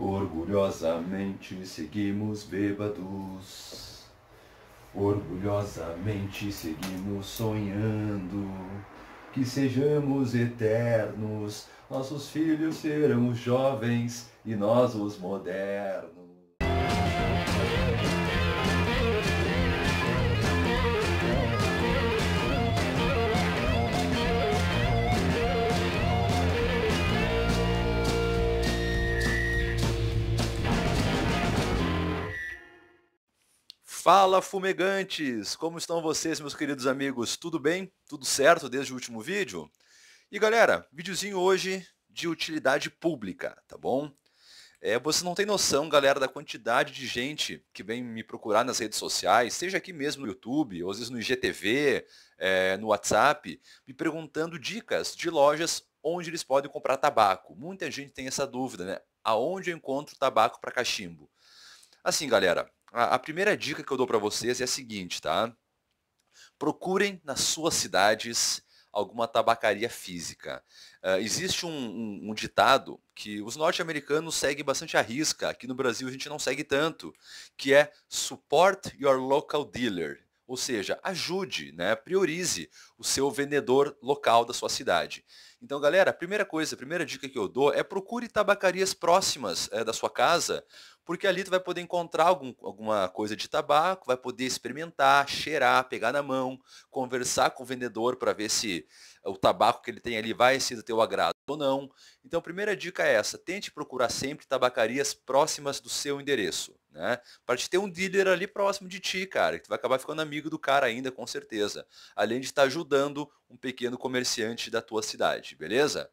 Orgulhosamente seguimos bêbados, orgulhosamente seguimos sonhando. Que sejamos eternos, nossos filhos serão os jovens e nós os modernos. Fala fumegantes! Como estão vocês, meus queridos amigos? Tudo bem? Tudo certo desde o último vídeo? E galera, videozinho hoje de utilidade pública, tá bom? É, você não tem noção, galera, da quantidade de gente que vem me procurar nas redes sociais, seja aqui mesmo no YouTube, ou às vezes no IGTV, é, no WhatsApp, me perguntando dicas de lojas onde eles podem comprar tabaco. Muita gente tem essa dúvida, né? Aonde eu encontro tabaco para cachimbo? Assim, galera, a, a primeira dica que eu dou para vocês é a seguinte, tá? Procurem nas suas cidades alguma tabacaria física. Uh, existe um, um, um, ditado que os norte-americanos seguem bastante à risca, aqui no Brasil a gente não segue tanto, que é support your local dealer. Ou seja, ajude, né? priorize o seu vendedor local da sua cidade. Então, galera, a primeira coisa, a primeira dica que eu dou é procure tabacarias próximas é, da sua casa, porque ali tu vai poder encontrar algum, alguma coisa de tabaco, vai poder experimentar, cheirar, pegar na mão, conversar com o vendedor para ver se o tabaco que ele tem ali vai ser do teu agrado ou não. Então, a primeira dica é essa, tente procurar sempre tabacarias próximas do seu endereço, né? Para te ter um dealer ali próximo de ti, cara, que tu vai acabar ficando amigo do cara ainda, com certeza. Além de estar ajudando um pequeno comerciante da tua cidade, beleza?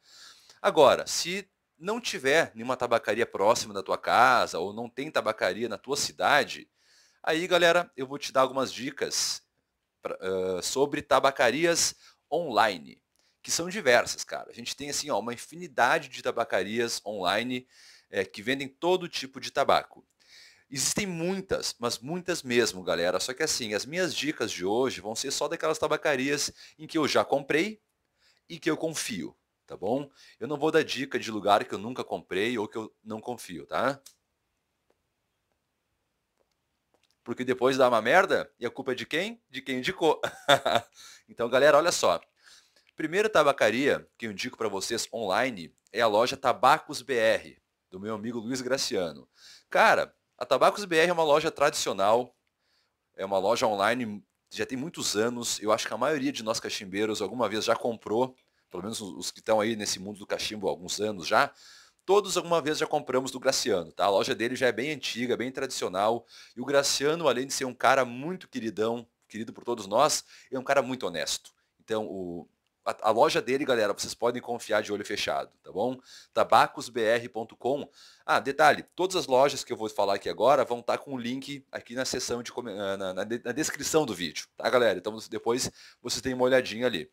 Agora, se não tiver nenhuma tabacaria próxima da tua casa ou não tem tabacaria na tua cidade, aí, galera, eu vou te dar algumas dicas pra, uh, sobre tabacarias online, que são diversas, cara. A gente tem assim, ó, uma infinidade de tabacarias online é, que vendem todo tipo de tabaco. Existem muitas, mas muitas mesmo, galera. Só que assim, as minhas dicas de hoje vão ser só daquelas tabacarias em que eu já comprei e que eu confio tá bom? Eu não vou dar dica de lugar que eu nunca comprei ou que eu não confio, tá? Porque depois dá uma merda e a culpa é de quem? De quem indicou. então, galera, olha só. Primeira tabacaria que eu indico para vocês online é a loja Tabacos BR, do meu amigo Luiz Graciano. Cara, a Tabacos BR é uma loja tradicional, é uma loja online, já tem muitos anos. Eu acho que a maioria de nós cachimbeiros alguma vez já comprou pelo menos os que estão aí nesse mundo do cachimbo há alguns anos já, todos alguma vez já compramos do Graciano, tá? A loja dele já é bem antiga, bem tradicional, e o Graciano, além de ser um cara muito queridão, querido por todos nós, é um cara muito honesto. Então, o, a, a loja dele, galera, vocês podem confiar de olho fechado, tá bom? Tabacosbr.com. Ah, detalhe, todas as lojas que eu vou falar aqui agora vão estar tá com o link aqui na seção de eh, na, na, na descrição do vídeo, tá, galera? Então depois vocês têm uma olhadinha ali.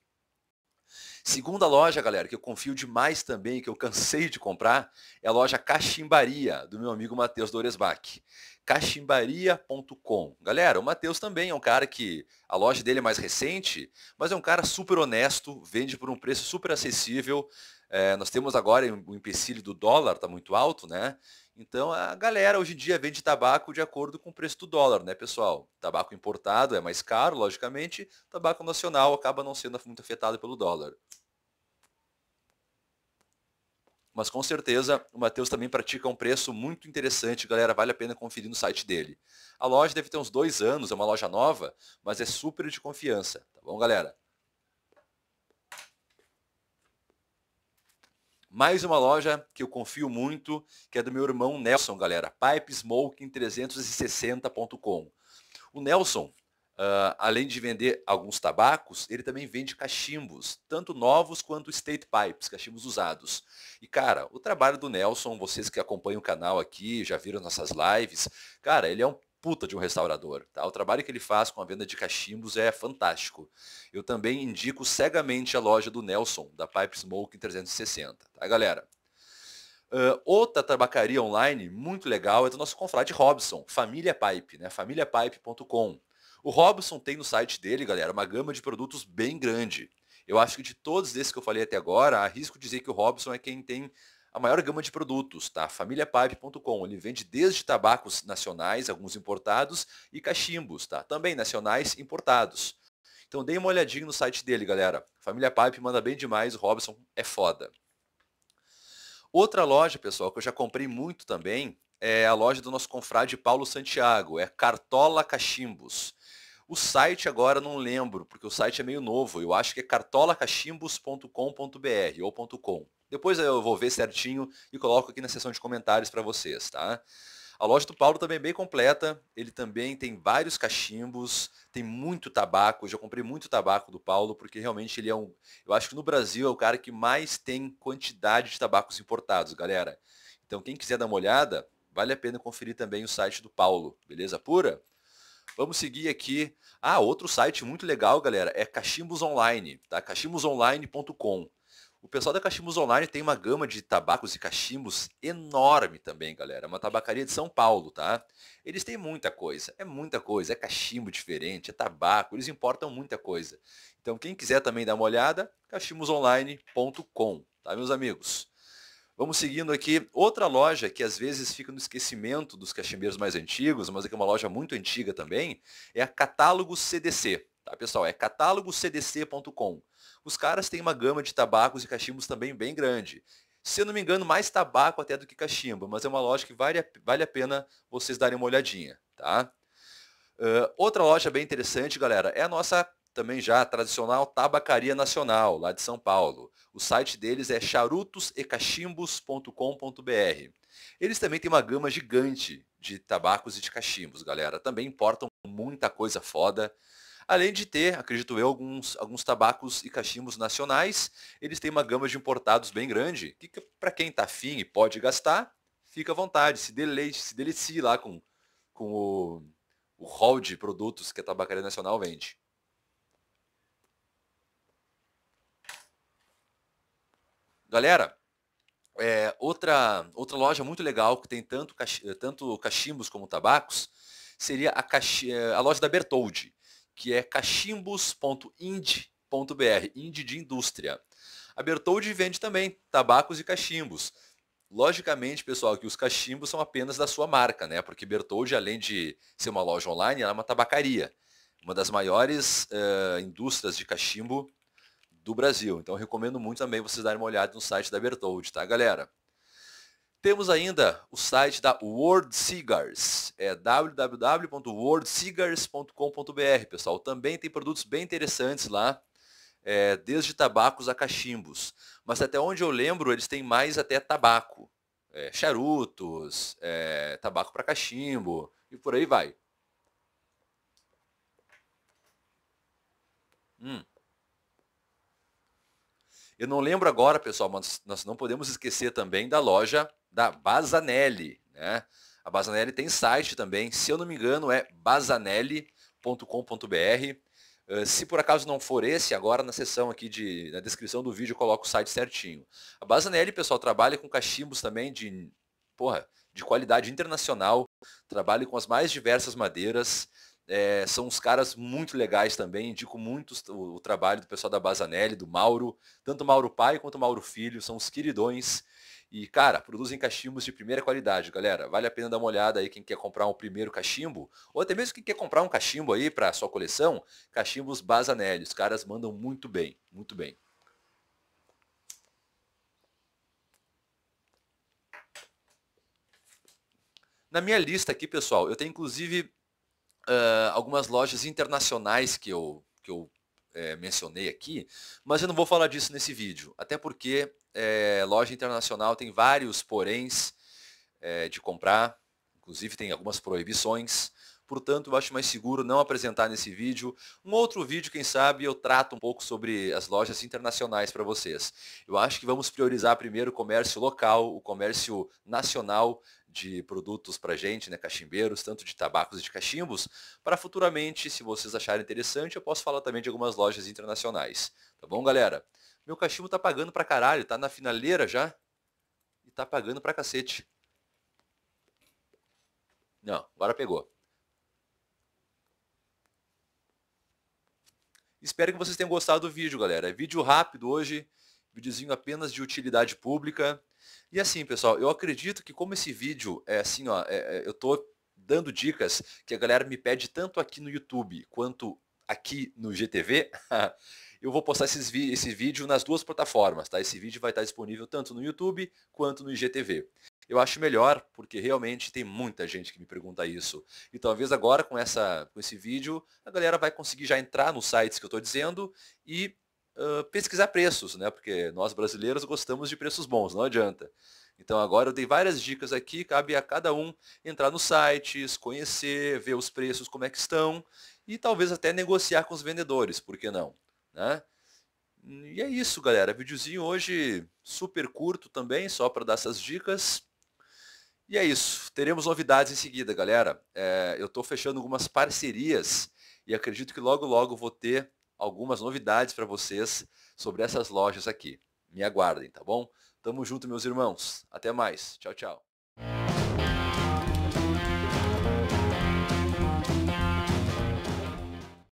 Segunda loja, galera, que eu confio demais também, que eu cansei de comprar, é a loja Cachimbaria, do meu amigo Matheus Doresbach. Cachimbaria.com. Galera, o Matheus também é um cara que a loja dele é mais recente, mas é um cara super honesto, vende por um preço super acessível. É, nós temos agora o empecilho do dólar, está muito alto, né? Então a galera hoje em dia vende tabaco de acordo com o preço do dólar, né, pessoal? Tabaco importado é mais caro, logicamente, tabaco nacional acaba não sendo muito afetado pelo dólar. Mas com certeza o Matheus também pratica um preço muito interessante, galera. Vale a pena conferir no site dele. A loja deve ter uns dois anos, é uma loja nova, mas é super de confiança, tá bom, galera? Mais uma loja que eu confio muito, que é do meu irmão Nelson, galera. Pipesmoking360.com. O Nelson, uh, além de vender alguns tabacos, ele também vende cachimbos, tanto novos quanto state pipes, cachimbos usados. E, cara, o trabalho do Nelson, vocês que acompanham o canal aqui, já viram nossas lives, cara, ele é um puta de um restaurador. Tá? O trabalho que ele faz com a venda de cachimbos é fantástico. Eu também indico cegamente a loja do Nelson, da Pipe Smoke 360. Tá, galera? Uh, outra tabacaria online muito legal é do nosso confrade Robson, Família Pipe, né? Familiapipe.com. O Robson tem no site dele, galera, uma gama de produtos bem grande. Eu acho que de todos esses que eu falei até agora, arrisco dizer que o Robson é quem tem a maior gama de produtos, tá? Familiapipe.com. Ele vende desde tabacos nacionais, alguns importados, e cachimbos, tá? Também nacionais importados. Então dê uma olhadinha no site dele, galera. Família Pipe manda bem demais, o Robson é foda. Outra loja, pessoal, que eu já comprei muito também, é a loja do nosso confrade Paulo Santiago, é Cartola Cachimbos. O site agora não lembro, porque o site é meio novo. Eu acho que é cartolacachimbos.com.br ou .com. Depois eu vou ver certinho e coloco aqui na seção de comentários para vocês, tá? A loja do Paulo também é bem completa, ele também tem vários cachimbos, tem muito tabaco, eu já comprei muito tabaco do Paulo, porque realmente ele é um, eu acho que no Brasil é o cara que mais tem quantidade de tabacos importados, galera. Então quem quiser dar uma olhada, vale a pena conferir também o site do Paulo, beleza pura? Vamos seguir aqui. Ah, outro site muito legal, galera, é Cachimbos Online, tá? cachimbosonline.com. O pessoal da Cachimbos Online tem uma gama de tabacos e cachimbos enorme também, galera. É uma tabacaria de São Paulo, tá? Eles têm muita coisa, é muita coisa, é cachimbo diferente, é tabaco, eles importam muita coisa. Então, quem quiser também dar uma olhada, cachimbosonline.com, tá, meus amigos? Vamos seguindo aqui. Outra loja que às vezes fica no esquecimento dos cachimbeiros mais antigos, mas é que é uma loja muito antiga também, é a Catálogo CDC. Tá, pessoal? É catálogocdc.com. Os caras têm uma gama de tabacos e cachimbos também bem grande. Se eu não me engano, mais tabaco até do que cachimbo, mas é uma loja que vale a, vale a pena vocês darem uma olhadinha, tá? Uh, outra loja bem interessante, galera, é a nossa também já tradicional Tabacaria Nacional, lá de São Paulo. O site deles é charutosecachimbos.com.br. Eles também têm uma gama gigante de tabacos e de cachimbos, galera. Também importam muita coisa foda. Além de ter, acredito eu, alguns, alguns tabacos e cachimbos nacionais, eles têm uma gama de importados bem grande, que para quem está afim e pode gastar, fica à vontade, se deleite, se delicie lá com, com o, o hall de produtos que a Tabacaria Nacional vende. Galera, é, outra, outra loja muito legal que tem tanto, tanto cachimbos como tabacos seria a, é, a loja da Bertoldi que é cachimbos.ind.br, ind de indústria. A Bertoldi vende também tabacos e cachimbos. Logicamente, pessoal, que os cachimbos são apenas da sua marca, né? Porque Bertoldi, além de ser uma loja online, ela é uma tabacaria. Uma das maiores uh, indústrias de cachimbo do Brasil. Então, recomendo muito também vocês darem uma olhada no site da Bertoldi, tá, galera? Temos ainda o site da World Cigars, é www.worldcigars.com.br, pessoal. Também tem produtos bem interessantes lá, é, desde tabacos a cachimbos. Mas até onde eu lembro, eles têm mais até tabaco, é, charutos, é, tabaco para cachimbo e por aí vai. Hum. Eu não lembro agora, pessoal, mas nós não podemos esquecer também da loja da Bazanelli, né? A Bazanelli tem site também, se eu não me engano é bazanelli.com.br. Ah, se por acaso não for esse, agora na seção aqui de na descrição do vídeo eu coloco o site certinho. A Bazanelli, pessoal, trabalha com cachimbos também de porra, de qualidade internacional, trabalha com as mais diversas madeiras, é, são uns caras muito legais também, indico muito o, o trabalho do pessoal da Bazanelli, do Mauro, tanto Mauro pai quanto Mauro filho, são os queridões. E, cara, produzem cachimbos de primeira qualidade, galera. Vale a pena dar uma olhada aí quem quer comprar um primeiro cachimbo, ou até mesmo quem quer comprar um cachimbo aí para sua coleção, cachimbos Bazanelli. Os caras mandam muito bem, muito bem. Na minha lista aqui, pessoal, eu tenho inclusive uh, algumas lojas internacionais que eu, que eu é, mencionei aqui, mas eu não vou falar disso nesse vídeo, até porque é, loja internacional tem vários poréns é, de comprar, inclusive tem algumas proibições, portanto eu acho mais seguro não apresentar nesse vídeo. Um outro vídeo, quem sabe, eu trato um pouco sobre as lojas internacionais para vocês. Eu acho que vamos priorizar primeiro o comércio local, o comércio nacional de produtos para gente, né, cachimbeiros, tanto de tabacos e de cachimbos, para futuramente, se vocês acharem interessante, eu posso falar também de algumas lojas internacionais. Tá bom, galera? Meu cachimbo tá pagando pra caralho, tá na finaleira já e tá pagando pra cacete. Não, agora pegou. Espero que vocês tenham gostado do vídeo, galera. É vídeo rápido hoje, videozinho apenas de utilidade pública. E assim, pessoal, eu acredito que como esse vídeo é assim, ó, é, é, eu tô dando dicas que a galera me pede tanto aqui no YouTube quanto aqui no GTV, eu vou postar vi esse vídeo nas duas plataformas, tá? Esse vídeo vai estar disponível tanto no YouTube quanto no IGTV. Eu acho melhor, porque realmente tem muita gente que me pergunta isso. E talvez agora com, essa, com esse vídeo, a galera vai conseguir já entrar nos sites que eu estou dizendo e pesquisar preços, né? Porque nós brasileiros gostamos de preços bons, não adianta. Então agora eu dei várias dicas aqui, cabe a cada um entrar nos sites, conhecer, ver os preços como é que estão e talvez até negociar com os vendedores, por que não? Né? E é isso, galera. Videozinho hoje super curto também, só para dar essas dicas. E é isso. Teremos novidades em seguida, galera. É, eu estou fechando algumas parcerias e acredito que logo, logo vou ter algumas novidades para vocês sobre essas lojas aqui. Me aguardem, tá bom? Tamo junto, meus irmãos. Até mais. Tchau, tchau.